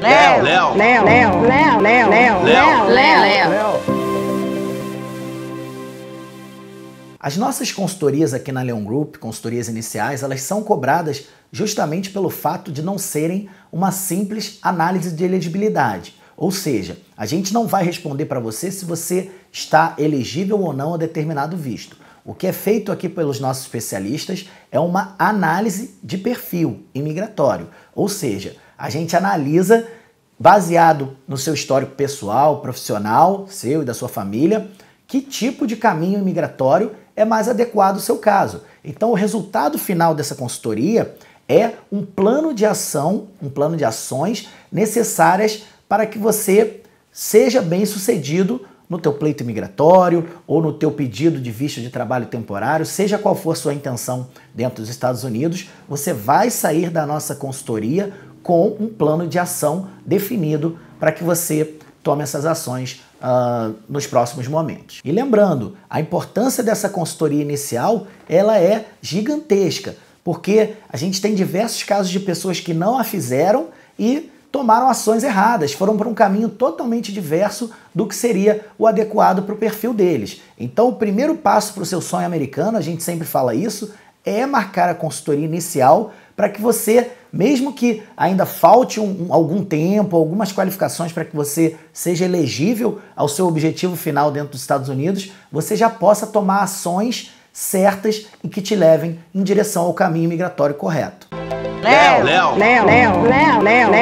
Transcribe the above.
Léo, Léo, Léo, Léo, Léo, Léo, Léo, Léo, Léo, Léo. As nossas consultorias aqui na Leon Group, consultorias iniciais, elas são cobradas justamente pelo fato de não serem uma simples análise de elegibilidade. Ou seja, a gente não vai responder para você se você está elegível ou não a determinado visto. O que é feito aqui pelos nossos especialistas é uma análise de perfil imigratório, ou seja, a gente analisa baseado no seu histórico pessoal, profissional, seu e da sua família, que tipo de caminho imigratório é mais adequado ao seu caso. Então, o resultado final dessa consultoria é um plano de ação, um plano de ações necessárias para que você seja bem sucedido no teu pleito imigratório ou no teu pedido de visto de trabalho temporário, seja qual for sua intenção dentro dos Estados Unidos, você vai sair da nossa consultoria com um plano de ação definido para que você tome essas ações uh, nos próximos momentos. E lembrando, a importância dessa consultoria inicial ela é gigantesca, porque a gente tem diversos casos de pessoas que não a fizeram e tomaram ações erradas, foram para um caminho totalmente diverso do que seria o adequado para o perfil deles. Então, o primeiro passo para o seu sonho americano, a gente sempre fala isso, é marcar a consultoria inicial para que você, mesmo que ainda falte um, um, algum tempo, algumas qualificações para que você seja elegível ao seu objetivo final dentro dos Estados Unidos, você já possa tomar ações certas e que te levem em direção ao caminho migratório correto. Léo, Léo, Léo, Léo, Léo, Léo.